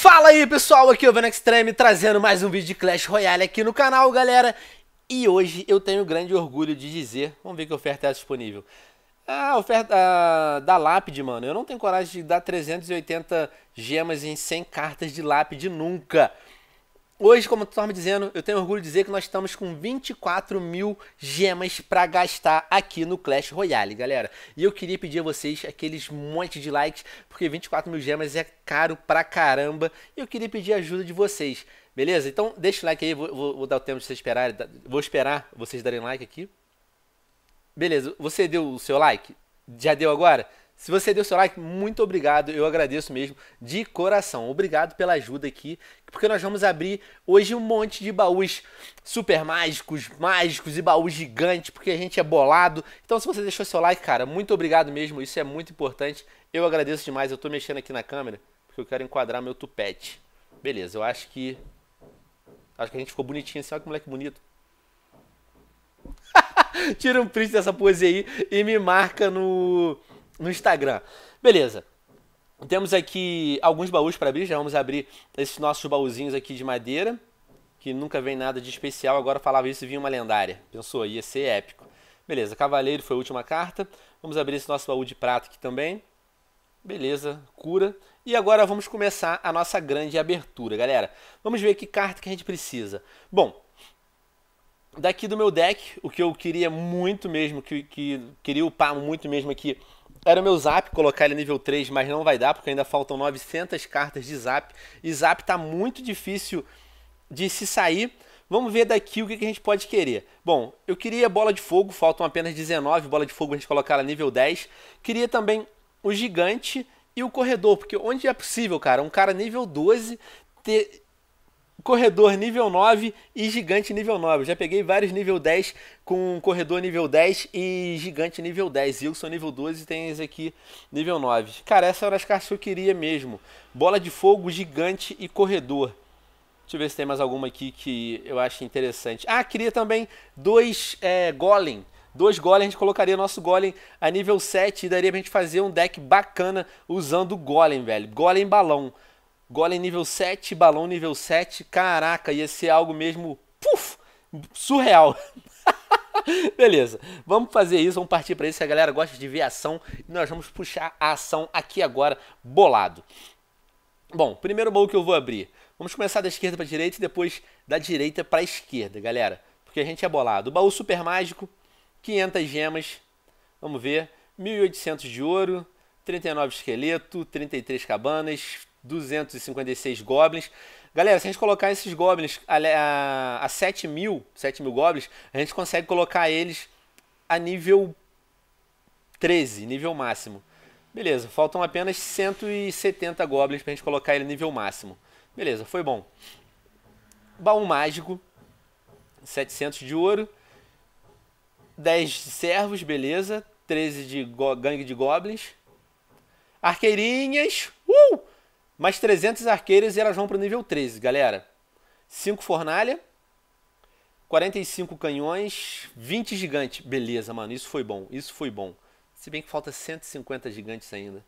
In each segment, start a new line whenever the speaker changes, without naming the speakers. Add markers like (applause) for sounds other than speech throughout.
Fala aí pessoal, aqui é o Venom Extreme trazendo mais um vídeo de Clash Royale aqui no canal galera E hoje eu tenho grande orgulho de dizer, vamos ver que oferta é disponível A oferta a, da lápide mano, eu não tenho coragem de dar 380 gemas em 100 cartas de lápide nunca Hoje, como tu estava dizendo, eu tenho orgulho de dizer que nós estamos com 24 mil gemas para gastar aqui no Clash Royale, galera. E eu queria pedir a vocês aqueles monte de likes, porque 24 mil gemas é caro pra caramba. E eu queria pedir a ajuda de vocês, beleza? Então deixa o like aí, vou, vou, vou dar o tempo de vocês esperarem, vou esperar vocês darem like aqui. Beleza, você deu o seu like? Já deu agora? Se você deu seu like, muito obrigado. Eu agradeço mesmo de coração. Obrigado pela ajuda aqui, porque nós vamos abrir hoje um monte de baús super mágicos, mágicos e baús gigantes, porque a gente é bolado. Então, se você deixou seu like, cara, muito obrigado mesmo. Isso é muito importante. Eu agradeço demais. Eu tô mexendo aqui na câmera porque eu quero enquadrar meu tupete. Beleza, eu acho que acho que a gente ficou bonitinho assim. Olha que moleque bonito. (laughs) Tira um print dessa pose aí e me marca no no Instagram. Beleza. Temos aqui alguns baús para abrir, já vamos abrir esses nossos baúzinhos aqui de madeira, que nunca vem nada de especial, agora falava isso e vinha uma lendária. Pensou, ia ser épico. Beleza, Cavaleiro foi a última carta. Vamos abrir esse nosso baú de prata aqui também. Beleza, cura. E agora vamos começar a nossa grande abertura, galera. Vamos ver que carta que a gente precisa. Bom, daqui do meu deck, o que eu queria muito mesmo, que, que queria upar muito mesmo aqui era o meu Zap, colocar ele nível 3, mas não vai dar, porque ainda faltam 900 cartas de Zap. E Zap tá muito difícil de se sair. Vamos ver daqui o que, a gente pode querer. Bom, eu queria bola de fogo, faltam apenas 19 bola de fogo a gente colocar ela nível 10. Queria também o gigante e o corredor, porque onde é possível, cara, um cara nível 12 ter corredor nível 9 e gigante nível 9. Eu já peguei vários nível 10 com corredor nível 10 e gigante nível 10. E eu sou nível 12 e tem esse aqui nível 9. Cara, essas eram é as cartas que eu queria mesmo. Bola de fogo, gigante e corredor. Deixa eu ver se tem mais alguma aqui que eu acho interessante. Ah, queria também dois é, golem. Dois golem, a gente colocaria nosso golem a nível 7 e daria pra gente fazer um deck bacana usando golem, velho. Golem balão. Golem nível 7, balão nível 7. Caraca, ia ser algo mesmo puf, surreal. (laughs) Beleza, vamos fazer isso, vamos partir para isso. Se a galera gosta de ver ação, nós vamos puxar a ação aqui agora, bolado. Bom, primeiro baú que eu vou abrir. Vamos começar da esquerda para direita e depois da direita para esquerda, galera. Porque a gente é bolado. baú super mágico, 500 gemas, vamos ver, 1.800 de ouro, 39 esqueleto, 33 cabanas, 256 goblins. Galera, se a gente colocar esses goblins a, a, a 7 mil, 7 mil goblins, a gente consegue colocar eles a nível 13, nível máximo. Beleza, faltam apenas 170 goblins pra gente colocar ele nível máximo. Beleza, foi bom. Baú mágico, 700 de ouro, 10 servos, beleza, 13 de gangue de goblins, arqueirinhas, uh! Mais 300 arqueiras e elas vão para o nível 13, galera. 5 fornalha, 45 canhões, 20 gigantes. Beleza, mano, isso foi bom, isso foi bom. Se bem que falta 150 gigantes ainda.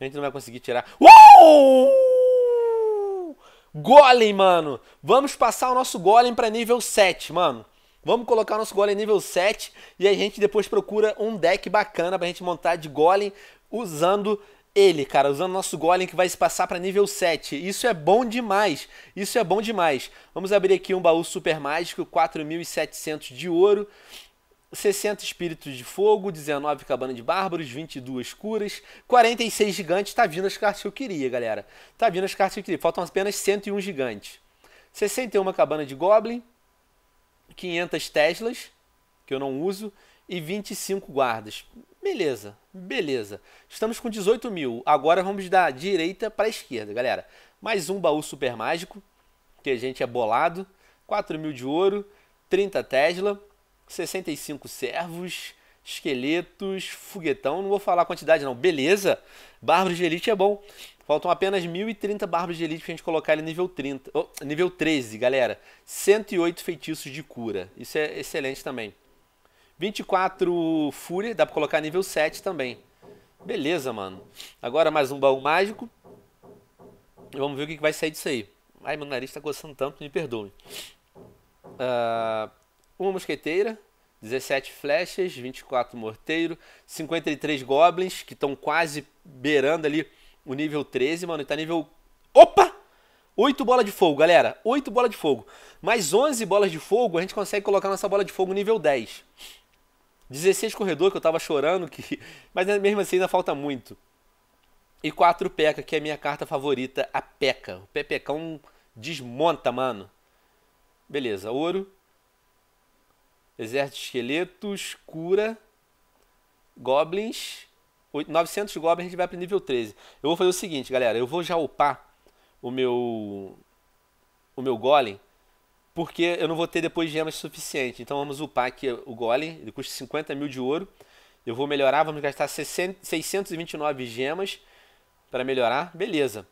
A gente não vai conseguir tirar. Uou! Golem, mano! Vamos passar o nosso Golem para nível 7, mano. Vamos colocar o nosso Golem nível 7 e a gente depois procura um deck bacana pra gente montar de Golem usando ele, cara, usando nosso golem que vai se passar para nível 7. Isso é bom demais, isso é bom demais. Vamos abrir aqui um baú super mágico, 4.700 de ouro, 60 espíritos de fogo, 19 cabana de bárbaros, 22 curas, 46 gigantes. Tá vindo as cartas que eu queria, galera. Tá vindo as cartas que eu queria. Faltam apenas 101 gigantes. 61 cabana de goblin, 500 teslas, que eu não uso, e 25 guardas. Beleza, beleza. Estamos com 18 mil. Agora vamos da direita para a esquerda, galera. Mais um baú super mágico, que a gente é bolado. 4 mil de ouro, 30 Tesla, 65 servos, esqueletos, foguetão. Não vou falar a quantidade não. Beleza, Bárbaros de Elite é bom. Faltam apenas 1.030 Bárbaros de Elite a gente colocar ele nível 30. Oh, nível 13, galera. 108 feitiços de cura. Isso é excelente também. 24 Fúria, dá pra colocar nível 7 também. Beleza, mano. Agora mais um baú mágico. E vamos ver o que vai sair disso aí. Ai, meu nariz tá coçando tanto, me perdoe. Uh, uma mosqueteira, 17 flechas, 24 morteiro, 53 goblins, que estão quase beirando ali o nível 13, mano. E tá nível... Opa! 8 bolas de fogo, galera. 8 bolas de fogo. Mais 11 bolas de fogo, a gente consegue colocar nossa bola de fogo nível 10. 16 corredor que eu tava chorando, que... (laughs) mas mesmo assim ainda falta muito. E 4 Peca, que é a minha carta favorita, a Peca. O Pepecão desmonta, mano. Beleza, ouro. Exército de esqueletos, cura, goblins. 900 goblins a gente vai pro nível 13. Eu vou fazer o seguinte, galera. Eu vou já upar o meu, o meu golem porque eu não vou ter depois gemas suficiente. Então vamos upar aqui o golem, ele custa 50 mil de ouro. Eu vou melhorar, vamos gastar 629 gemas para melhorar. Beleza.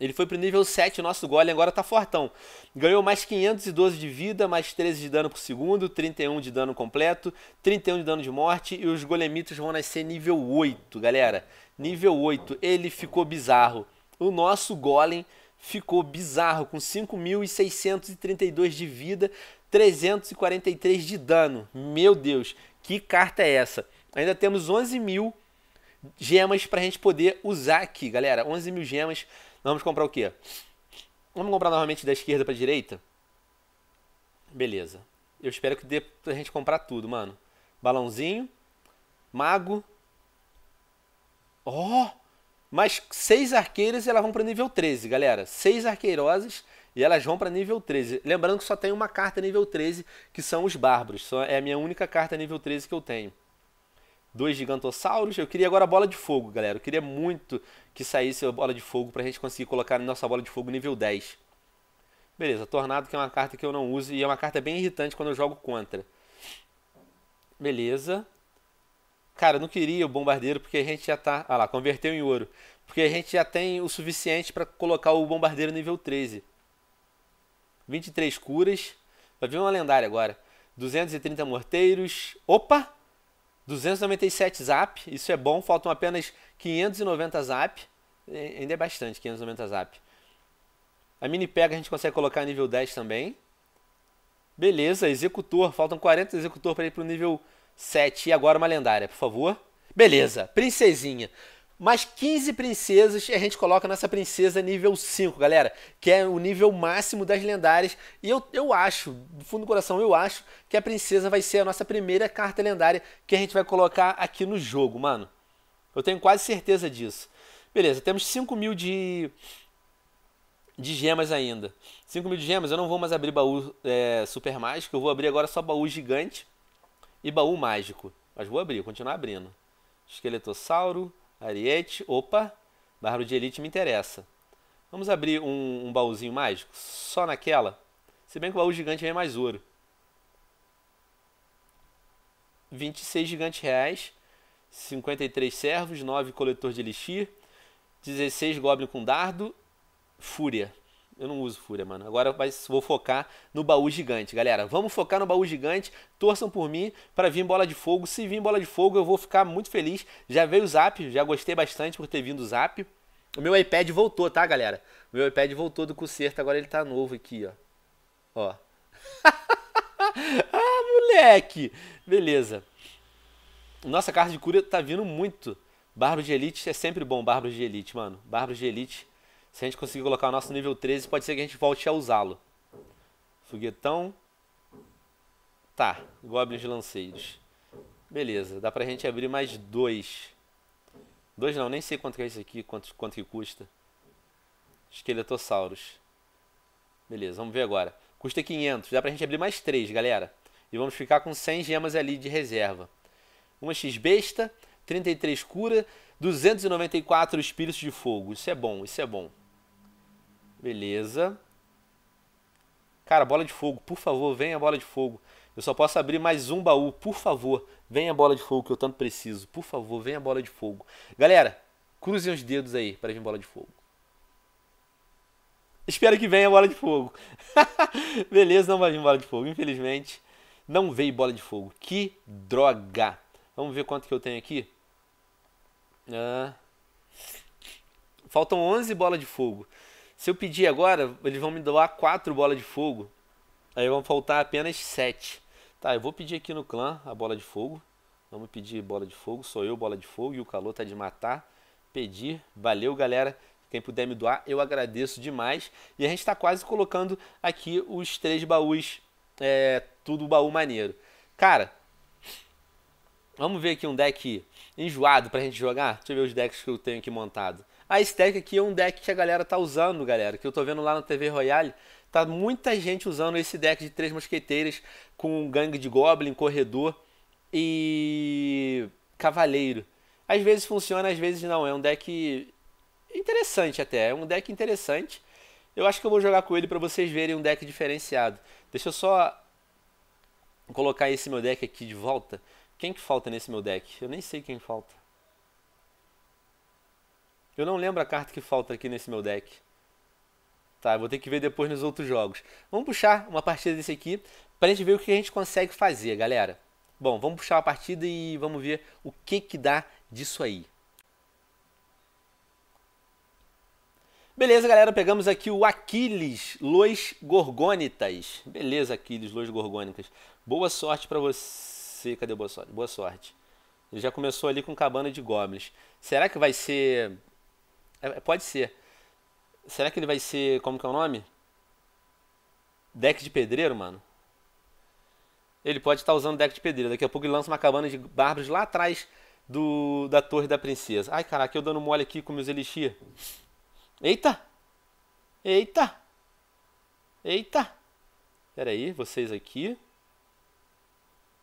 Ele foi pro nível 7, nosso golem agora tá fortão. Ganhou mais 512 de vida, mais 13 de dano por segundo, 31 de dano completo, 31 de dano de morte e os golemitos vão nascer nível 8, galera. Nível 8, ele ficou bizarro. O nosso golem ficou bizarro, com 5.632 de vida, 343 de dano. Meu Deus, que carta é essa? Ainda temos 11 mil gemas para a gente poder usar aqui, galera. 11 mil gemas. Vamos comprar o quê? Vamos comprar novamente da esquerda para direita? Beleza. Eu espero que dê pra gente comprar tudo, mano. Balãozinho. Mago. Ó! Oh! Mas seis arqueiras elas vão para nível 13, galera. Seis arqueirosas e elas vão para nível 13. Lembrando que só tem uma carta nível 13, que são os bárbaros. é a minha única carta nível 13 que eu tenho. Dois gigantossauros. Eu queria agora a bola de fogo, galera. Eu queria muito que saísse a bola de fogo para a gente conseguir colocar a nossa bola de fogo nível 10. Beleza, Tornado que é uma carta que eu não uso e é uma carta bem irritante quando eu jogo contra. Beleza. Cara, não queria o bombardeiro porque a gente já tá. Ah lá, converteu em ouro. Porque a gente já tem o suficiente para colocar o bombardeiro nível 13. 23 curas. Vai vir uma lendária agora. 230 morteiros. Opa! 297 zap. Isso é bom. Faltam apenas 590 zap. Ainda é bastante 590 zap. A mini pega a gente consegue colocar nível 10 também. Beleza, executor. Faltam 40 executor para ir para o nível 7. E agora uma lendária, por favor. Beleza, princesinha. Mais 15 princesas e a gente coloca a nossa princesa nível 5, galera. Que é o nível máximo das lendárias. E eu, eu acho, do fundo do coração, eu acho que a princesa vai ser a nossa primeira carta lendária que a gente vai colocar aqui no jogo, mano. Eu tenho quase certeza disso. Beleza, temos 5 mil de, de gemas ainda. 5 mil de gemas, eu não vou mais abrir baú é, super mágico, eu vou abrir agora só baú gigante e baú mágico. Mas vou abrir, continuar abrindo. Esqueletossauro, ariete, opa, bárbaro de elite me interessa. Vamos abrir um, um baúzinho mágico? Só naquela? Se bem que o baú gigante vem é mais ouro. 26 gigantes reais, 53 servos, 9 coletor de elixir, 16 goblin com dardo, fúria eu não uso fúria, mano. Agora vou focar no baú gigante, galera. Vamos focar no baú gigante. Torçam por mim para vir bola de fogo. Se vir bola de fogo, eu vou ficar muito feliz. Já veio o zap, já gostei bastante por ter vindo o zap. O meu iPad voltou, tá, galera? O meu iPad voltou do conserto, agora ele tá novo aqui, ó. Ó. (laughs) ah, moleque! Beleza. Nossa carta de cura tá vindo muito. Bárbaro de Elite é sempre bom, Bárbaro de Elite, mano. Bárbaro de Elite se a gente conseguir colocar o nosso nível 13, pode ser que a gente volte a usá-lo. Foguetão. Tá, Goblins Lanceiros. Beleza, dá pra gente abrir mais dois. Dois não, nem sei quanto que é isso aqui, quanto, quanto que custa. Esqueletossauros. Beleza, vamos ver agora. Custa 500, dá pra gente abrir mais três, galera. E vamos ficar com 100 gemas ali de reserva. Uma X-Besta, 33 cura, 294 espíritos de fogo. Isso é bom, isso é bom. Beleza. Cara, bola de fogo, por favor, venha bola de fogo. Eu só posso abrir mais um baú, por favor. Venha bola de fogo que eu tanto preciso. Por favor, venha bola de fogo. Galera, cruzem os dedos aí para vir bola de fogo. Espero que venha a bola de fogo. (laughs) Beleza, não vai vir bola de fogo, infelizmente. Não veio bola de fogo. Que droga. Vamos ver quanto que eu tenho aqui. Ah, faltam 11 bola de fogo. Se eu pedir agora, eles vão me doar quatro bolas de fogo. Aí vão faltar apenas sete. Tá, eu vou pedir aqui no clã a bola de fogo. Vamos pedir bola de fogo. Sou eu, bola de fogo. E o calor tá de matar. Pedir. Valeu, galera. Quem puder me doar, eu agradeço demais. E a gente está quase colocando aqui os três baús. É, tudo baú maneiro. Cara, vamos ver aqui um deck enjoado pra gente jogar? Deixa eu ver os decks que eu tenho aqui montado. A stack aqui é um deck que a galera tá usando, galera, que eu tô vendo lá na TV Royale. Tá muita gente usando esse deck de três mosqueteiras com gangue de goblin, corredor e cavaleiro. Às vezes funciona, às vezes não. É um deck interessante até, é um deck interessante. Eu acho que eu vou jogar com ele para vocês verem um deck diferenciado. Deixa eu só colocar esse meu deck aqui de volta. Quem que falta nesse meu deck? Eu nem sei quem falta. Eu não lembro a carta que falta aqui nesse meu deck. Tá, vou ter que ver depois nos outros jogos. Vamos puxar uma partida desse aqui pra gente ver o que a gente consegue fazer, galera. Bom, vamos puxar uma partida e vamos ver o que que dá disso aí. Beleza, galera, pegamos aqui o Aquiles Lois Gorgônitas. Beleza, Aquiles Lois Gorgônicas. Boa sorte para você. Cadê boa sorte? Boa sorte. Ele já começou ali com cabana de goblins. Será que vai ser é, é, pode ser. Será que ele vai ser. Como que é o nome? Deck de pedreiro, mano? Ele pode estar usando deck de pedreiro. Daqui a pouco ele lança uma cabana de bárbaros lá atrás do, da Torre da Princesa. Ai, caraca, eu dando mole aqui com meus elixir. Eita! Eita! Eita! Pera aí, vocês aqui.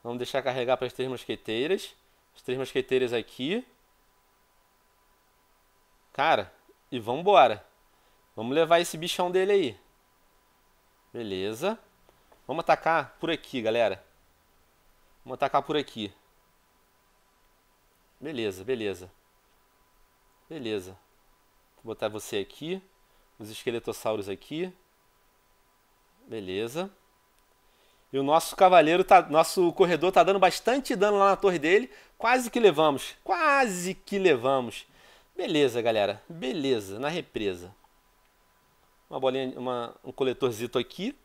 Vamos deixar carregar para as três mosqueteiras. As três mosqueteiras aqui. Cara, e vambora. Vamos levar esse bichão dele aí. Beleza. Vamos atacar por aqui, galera. Vamos atacar por aqui. Beleza, beleza. Beleza. Vou botar você aqui. Os esqueletossauros aqui. Beleza. E o nosso cavaleiro, tá, nosso corredor tá dando bastante dano lá na torre dele. Quase que levamos. Quase que levamos. Beleza, galera. Beleza, na represa. Uma bolinha, uma, um coletorzito aqui.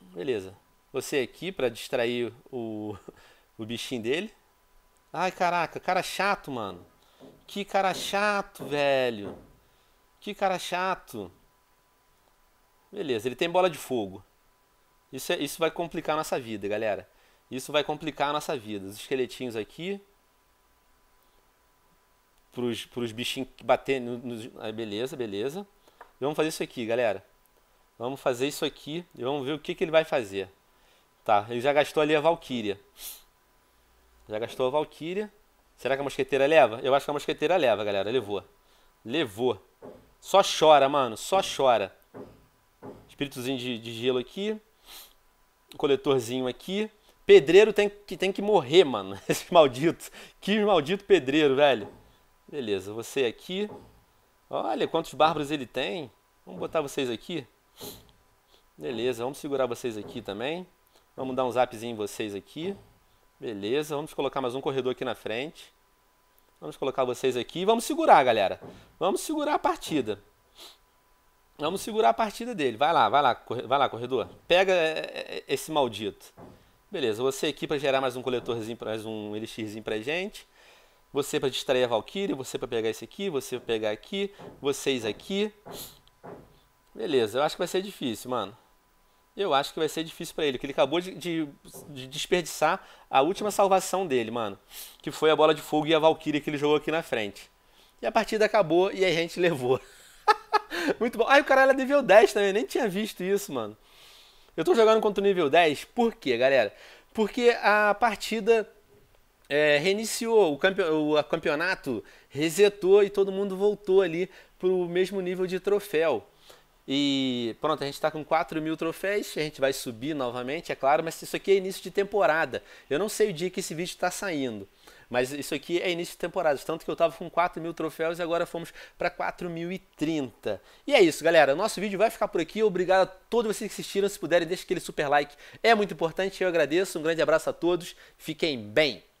Beleza. Você aqui para distrair o, (laughs) o bichinho dele. Ai, caraca, cara chato, mano. Que cara chato, velho. Que cara chato. Beleza, ele tem bola de fogo. Isso, é, isso vai complicar a nossa vida, galera. Isso vai complicar a nossa vida. Os esqueletinhos aqui pros, pros bichinhos bater no, no, beleza, beleza. E vamos fazer isso aqui, galera. Vamos fazer isso aqui e vamos ver o que, que ele vai fazer. Tá, ele já gastou ali a Valkyria. Já gastou a Valkyria. Será que a mosqueteira leva? Eu acho que a mosqueteira leva, galera. Levou. Levou. Só chora, mano. Só chora. Espíritozinho de, de gelo aqui. Coletorzinho aqui. Pedreiro tem que, tem que morrer, mano. (laughs) Esse maldito. Que maldito pedreiro, velho. Beleza, você aqui. Olha quantos bárbaros ele tem. Vamos botar vocês aqui. Beleza, vamos segurar vocês aqui também. Vamos dar um zapzinho em vocês aqui. Beleza, vamos colocar mais um corredor aqui na frente. Vamos colocar vocês aqui e vamos segurar, galera. Vamos segurar a partida. Vamos segurar a partida dele. Vai lá, vai lá, vai lá, corredor. Pega é, é, é, esse maldito. Beleza, você aqui para gerar mais um coletorzinho, mais um elixirzinho pra gente você para distrair a Valkyrie, você para pegar esse aqui, você para pegar aqui, vocês aqui. Beleza, eu acho que vai ser difícil, mano. Eu acho que vai ser difícil para ele, que ele acabou de, de, de, desperdiçar a última salvação dele, mano. Que foi a bola de fogo e a Valkyrie que ele jogou aqui na frente. E a partida acabou e a gente levou. (laughs) Muito bom. Ai, o cara era é nível 10 também, eu nem tinha visto isso, mano. Eu tô jogando contra o nível 10, por quê, galera? Porque a partida é, reiniciou o, campe o campeonato, resetou e todo mundo voltou ali para o mesmo nível de troféu. E pronto, a gente está com 4 mil troféus, a gente vai subir novamente, é claro, mas isso aqui é início de temporada. Eu não sei o dia que esse vídeo está saindo, mas isso aqui é início de temporada. Tanto que eu estava com 4 mil troféus e agora fomos para 4.030. E é isso, galera. Nosso vídeo vai ficar por aqui. Obrigado a todos vocês que assistiram. Se puderem, deixe aquele super like, é muito importante. Eu agradeço. Um grande abraço a todos. Fiquem bem.